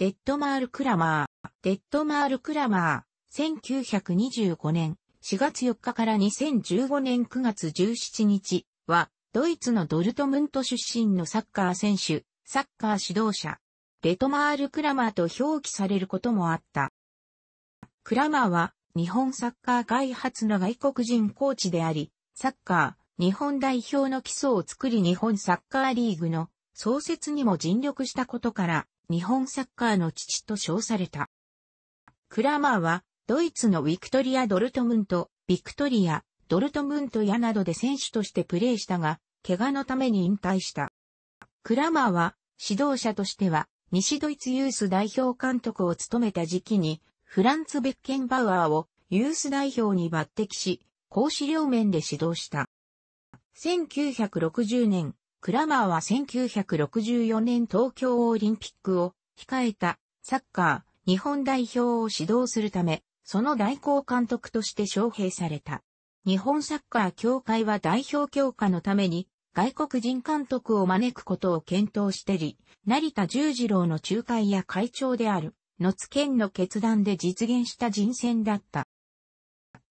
デッドマール・クラマー。デッドマール・クラマー。1925年4月4日から2015年9月17日は、ドイツのドルトムント出身のサッカー選手、サッカー指導者。デトマール・クラマーと表記されることもあった。クラマーは、日本サッカー開発の外国人コーチであり、サッカー、日本代表の基礎を作り日本サッカーリーグの創設にも尽力したことから、日本サッカーの父と称された。クラマーは、ドイツのヴィクトリア・ドルトムント、ヴィクトリア、ドルトムントやなどで選手としてプレーしたが、怪我のために引退した。クラマーは、指導者としては、西ドイツユース代表監督を務めた時期に、フランツ・ベッケンバウアーをユース代表に抜擢し、講師両面で指導した。1960年、クラマーは1964年東京オリンピックを控えたサッカー日本代表を指導するため、その代行監督として招聘された。日本サッカー協会は代表強化のために外国人監督を招くことを検討してり、成田十次郎の仲介や会長である、野津県の決断で実現した人選だった。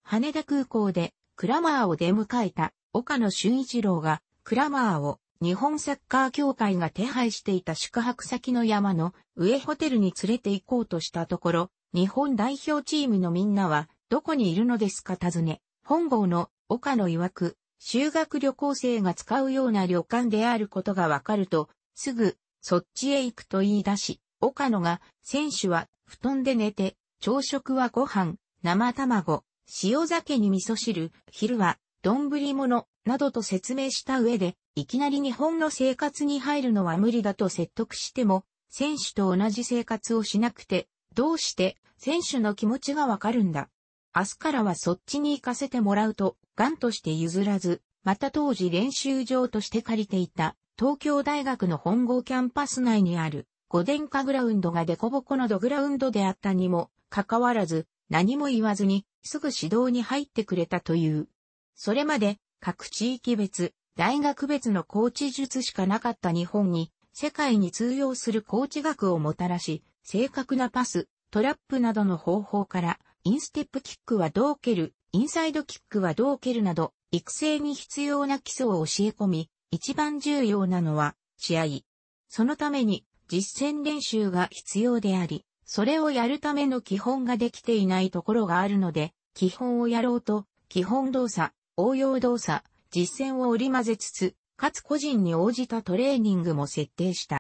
羽田空港でクラマーを出迎えた岡野俊一郎がクラマーを日本サッカー協会が手配していた宿泊先の山の上ホテルに連れて行こうとしたところ、日本代表チームのみんなはどこにいるのですか尋ね、本郷の岡野曰く、修学旅行生が使うような旅館であることがわかると、すぐ、そっちへ行くと言い出し、岡野が、選手は、布団で寝て、朝食はご飯、生卵、塩酒に味噌汁、昼は、丼物、などと説明した上で、いきなり日本の生活に入るのは無理だと説得しても、選手と同じ生活をしなくて、どうして選手の気持ちがわかるんだ。明日からはそっちに行かせてもらうと、ガンとして譲らず、また当時練習場として借りていた、東京大学の本郷キャンパス内にある、五殿下グラウンドがデコボコのドグラウンドであったにも、かかわらず、何も言わずに、すぐ指導に入ってくれたという。それまで、各地域別、大学別のコーチ術しかなかった日本に、世界に通用するコーチ学をもたらし、正確なパス、トラップなどの方法から、インステップキックはどう蹴る、インサイドキックはどう蹴るなど、育成に必要な基礎を教え込み、一番重要なのは、試合。そのために、実践練習が必要であり、それをやるための基本ができていないところがあるので、基本をやろうと、基本動作、応用動作、実践を織り交ぜつつ、かつ個人に応じたトレーニングも設定した。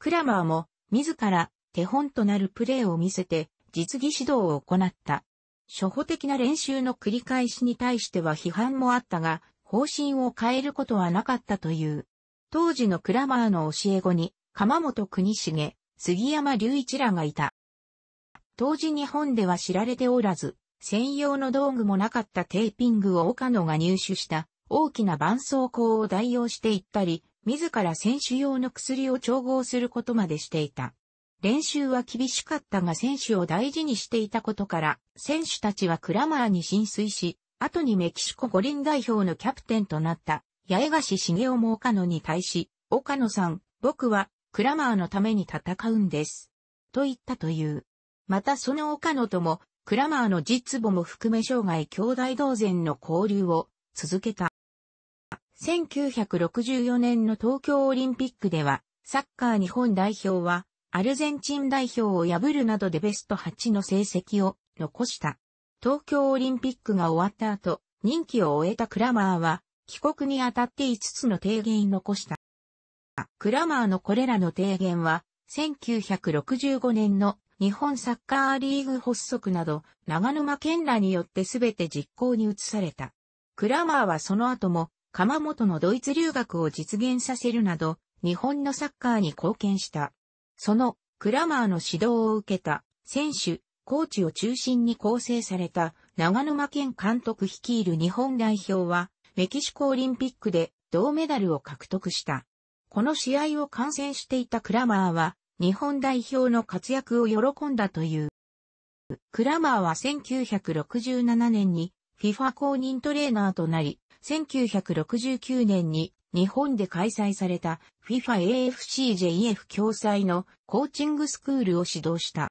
クラマーも自ら手本となるプレーを見せて実技指導を行った。初歩的な練習の繰り返しに対しては批判もあったが、方針を変えることはなかったという。当時のクラマーの教え子に、鎌本国重、杉山隆一らがいた。当時日本では知られておらず、専用の道具もなかったテーピングを岡野が入手した大きな絆創膏を代用していったり、自ら選手用の薬を調合することまでしていた。練習は厳しかったが選手を大事にしていたことから、選手たちはクラマーに浸水し、後にメキシコ五輪代表のキャプテンとなった八重樫茂雄も岡野に対し、岡野さん、僕はクラマーのために戦うんです。と言ったという。またその岡野ともクラマーの実母も含め生涯兄弟同然の交流を続けた。1964年の東京オリンピックでは、サッカー日本代表は、アルゼンチン代表を破るなどでベスト8の成績を残した。東京オリンピックが終わった後、任期を終えたクラマーは、帰国にあたって5つの提言を残した。クラマーのこれらの提言は、1965年の日本サッカーリーグ発足など、長沼県らによってすべて実行に移された。クラマーはその後も、鎌本のドイツ留学を実現させるなど、日本のサッカーに貢献した。その、クラマーの指導を受けた、選手、コーチを中心に構成された、長沼県監督率いる日本代表は、メキシコオリンピックで銅メダルを獲得した。この試合を観戦していたクラマーは、日本代表の活躍を喜んだという。クラマーは1967年に FIFA 公認トレーナーとなり、1969年に日本で開催された FIFA AFCJF 共催のコーチングスクールを指導した。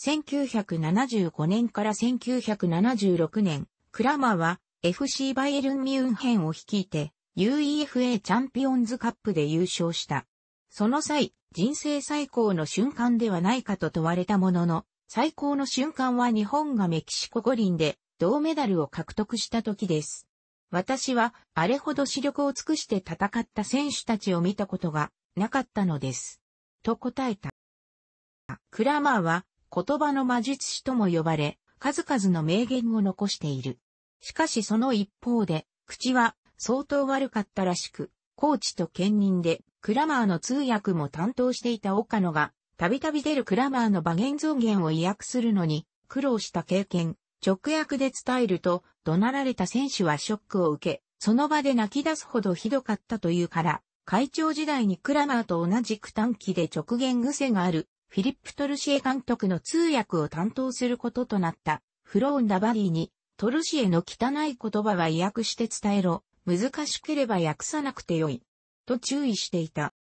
1975年から1976年、クラマーは FC バイエルンミュンヘンを率いて UEFA チャンピオンズカップで優勝した。その際、人生最高の瞬間ではないかと問われたものの、最高の瞬間は日本がメキシコ五輪で銅メダルを獲得した時です。私はあれほど視力を尽くして戦った選手たちを見たことがなかったのです。と答えた。クラマーは言葉の魔術師とも呼ばれ、数々の名言を残している。しかしその一方で、口は相当悪かったらしく、コーチと兼任で、クラマーの通訳も担当していた岡野が、たびたび出るクラマーの馬言増言を意訳するのに、苦労した経験、直訳で伝えると、怒鳴られた選手はショックを受け、その場で泣き出すほどひどかったというから、会長時代にクラマーと同じく短期で直言癖がある、フィリップ・トルシエ監督の通訳を担当することとなった、フローン・ダバディに、トルシエの汚い言葉は意訳して伝えろ、難しければ訳さなくてよい。と注意していた。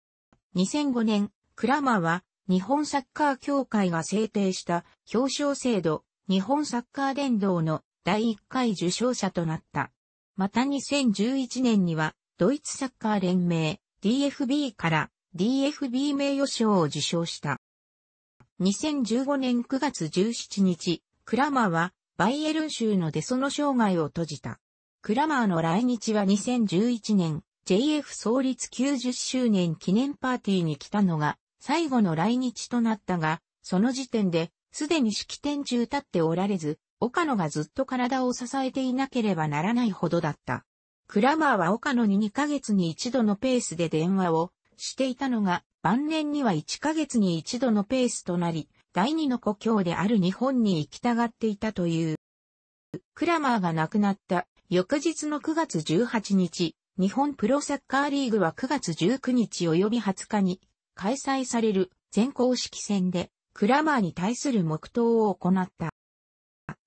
2005年、クラマーは日本サッカー協会が制定した表彰制度日本サッカー殿堂の第1回受賞者となった。また2011年にはドイツサッカー連盟 DFB から DFB 名誉賞を受賞した。2015年9月17日、クラマーはバイエルン州のデソの生涯を閉じた。クラマーの来日は2011年、JF 創立90周年記念パーティーに来たのが、最後の来日となったが、その時点で、すでに式典中立っておられず、岡野がずっと体を支えていなければならないほどだった。クラマーは岡野に2ヶ月に一度のペースで電話をしていたのが、晩年には1ヶ月に一度のペースとなり、第二の故郷である日本に行きたがっていたという。クラマーが亡くなった翌日の9月18日、日本プロサッカーリーグは9月19日及び20日に開催される全公式戦でクラマーに対する黙祷を行った。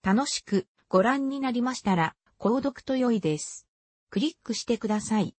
楽しくご覧になりましたら、購読と良いです。クリックしてください。